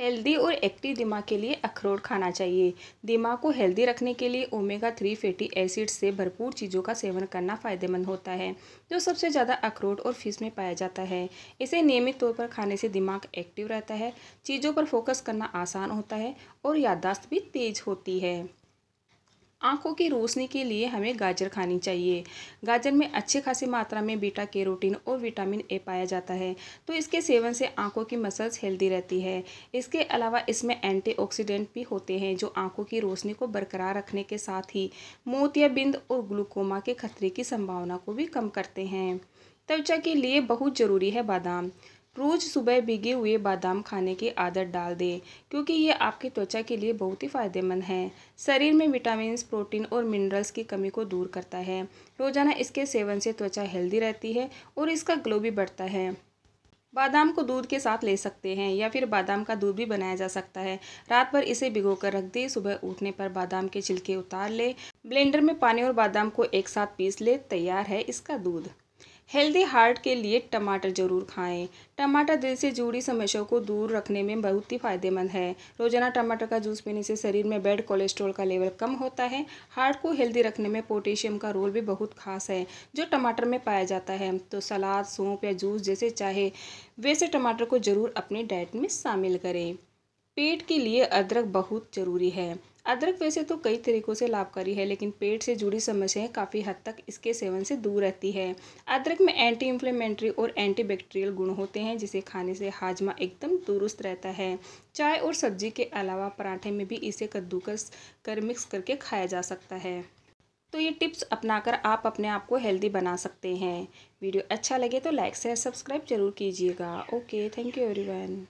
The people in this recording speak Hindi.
हेल्दी और एक्टिव दिमाग के लिए अखरोट खाना चाहिए दिमाग को हेल्दी रखने के लिए ओमेगा थ्री फैटी एसिड से भरपूर चीज़ों का सेवन करना फ़ायदेमंद होता है जो सबसे ज़्यादा अखरोट और फिश में पाया जाता है इसे नियमित तौर पर खाने से दिमाग एक्टिव रहता है चीज़ों पर फोकस करना आसान होता है और याददाश्त भी तेज़ होती है आंखों की रोशनी के लिए हमें गाजर खानी चाहिए गाजर में अच्छे खासी मात्रा में बीटा कैरोटीन और विटामिन ए पाया जाता है तो इसके सेवन से आंखों की मसल्स हेल्दी रहती है इसके अलावा इसमें एंटीऑक्सीडेंट भी होते हैं जो आंखों की रोशनी को बरकरार रखने के साथ ही मोतियाबिंद और ग्लूकोमा के खतरे की संभावना को भी कम करते हैं त्वचा के लिए बहुत ज़रूरी है बादाम रोज़ सुबह भिगे हुए बादाम खाने की आदत डाल दें क्योंकि ये आपकी त्वचा के लिए बहुत ही फ़ायदेमंद है शरीर में विटामिन प्रोटीन और मिनरल्स की कमी को दूर करता है रोज़ाना इसके सेवन से त्वचा हेल्दी रहती है और इसका ग्लो भी बढ़ता है बादाम को दूध के साथ ले सकते हैं या फिर बादाम का दूध भी बनाया जा सकता है रात भर इसे भिगो कर रख दें सुबह उठने पर बादाम के छिलके उतार ले ब्लेंडर में पानी और बादाम को एक साथ पीस ले तैयार है इसका दूध हेल्दी हार्ट के लिए टमाटर ज़रूर खाएं टमाटर दिल से जुड़ी समस्याओं को दूर रखने में बहुत ही फायदेमंद है रोजाना टमाटर का जूस पीने से शरीर में बैड कोलेस्ट्रॉल का लेवल कम होता है हार्ट को हेल्दी रखने में पोटेशियम का रोल भी बहुत खास है जो टमाटर में पाया जाता है तो सलाद सूप या जूस जैसे चाहे वैसे टमाटर को ज़रूर अपनी डाइट में शामिल करें पेट के लिए अदरक बहुत ज़रूरी है अदरक वैसे तो कई तरीक़ों से लाभकारी है लेकिन पेट से जुड़ी समस्याएं काफ़ी हद तक इसके सेवन से दूर रहती है अदरक में एंटी इन्फ्लेमेंट्री और एंटीबैक्टीरियल गुण होते हैं जिसे खाने से हाजमा एकदम दुरुस्त रहता है चाय और सब्जी के अलावा पराठे में भी इसे कद्दूकस कर मिक्स करके खाया जा सकता है तो ये टिप्स अपनाकर आप अपने आप को हेल्दी बना सकते हैं वीडियो अच्छा लगे तो लाइक शेयर सब्सक्राइब जरूर कीजिएगा ओके थैंक यू एवरीवन